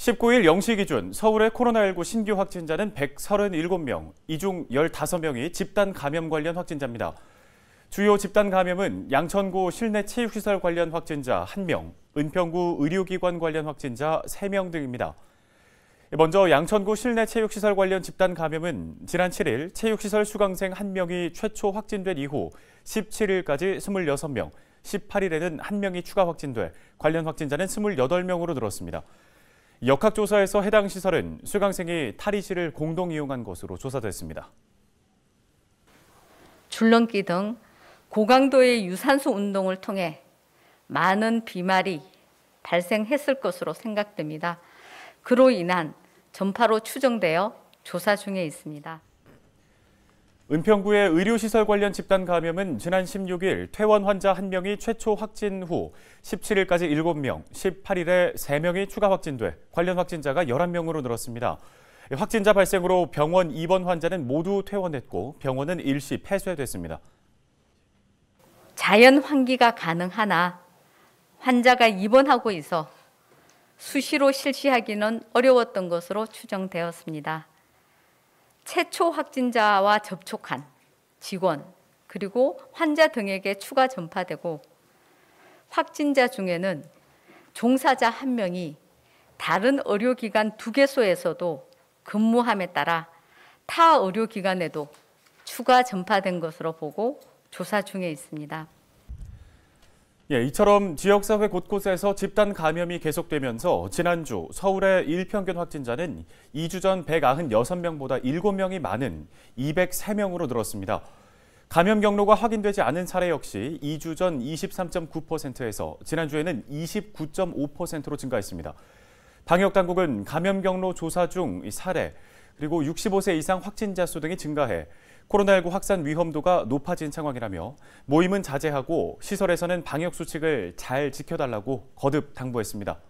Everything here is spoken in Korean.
19일 0시 기준 서울의 코로나19 신규 확진자는 137명, 이 중 15명이 집단 감염 관련 확진자입니다. 주요 집단 감염은 양천구 실내 체육시설 관련 확진자 1명, 은평구 의료기관 관련 확진자 3명 등입니다. 먼저 양천구 실내 체육시설 관련 집단 감염은 지난 7일 체육시설 수강생 1명이 최초 확진된 이후 17일까지 26명, 18일에는 1명이 추가 확진돼 관련 확진자는 28명으로 늘었습니다. 역학조사에서 해당 시설은 수강생이 탈의실을 공동 이용한 것으로 조사됐습니다. 줄넘기 등 고강도의 유산소 운동을 통해 많은 비말이 발생했을 것으로 생각됩니다. 그로 인한 전파로 추정되어 조사 중에 있습니다. 은평구의 의료시설 관련 집단 감염은 지난 16일 퇴원 환자 1명이 최초 확진 후 17일까지 7명, 18일에 3명이 추가 확진돼 관련 확진자가 11명으로 늘었습니다. 예, 확진자 발생으로 병원 입원 환자는 모두 퇴원했고 병원은 일시 폐쇄됐습니다. 자연 환기가 가능하나 환자가 입원하고 있어 수시로 실시하기는 어려웠던 것으로 추정되었습니다. 최초 확진자와 접촉한 직원 그리고 환자 등에게 추가 전파되고 확진자 중에는 종사자 한 명이 다른 의료기관 두 개소에서도 근무함에 따라 타 의료기관에도 추가 전파된 것으로 보고 조사 중에 있습니다. 예, 이처럼 지역사회 곳곳에서 집단 감염이 계속되면서 지난주 서울의 일평균 확진자는 2주 전 196명보다 7명이 많은 203명으로 늘었습니다. 감염 경로가 확인되지 않은 사례 역시 2주 전 23.9%에서 지난주에는 29.5%로 증가했습니다. 방역당국은 감염 경로 조사 중 사례, 그리고 65세 이상 확진자 수 등이 증가해 코로나19 확산 위험도가 높아진 상황이라며 모임은 자제하고 시설에서는 방역 수칙을 잘 지켜달라고 거듭 당부했습니다.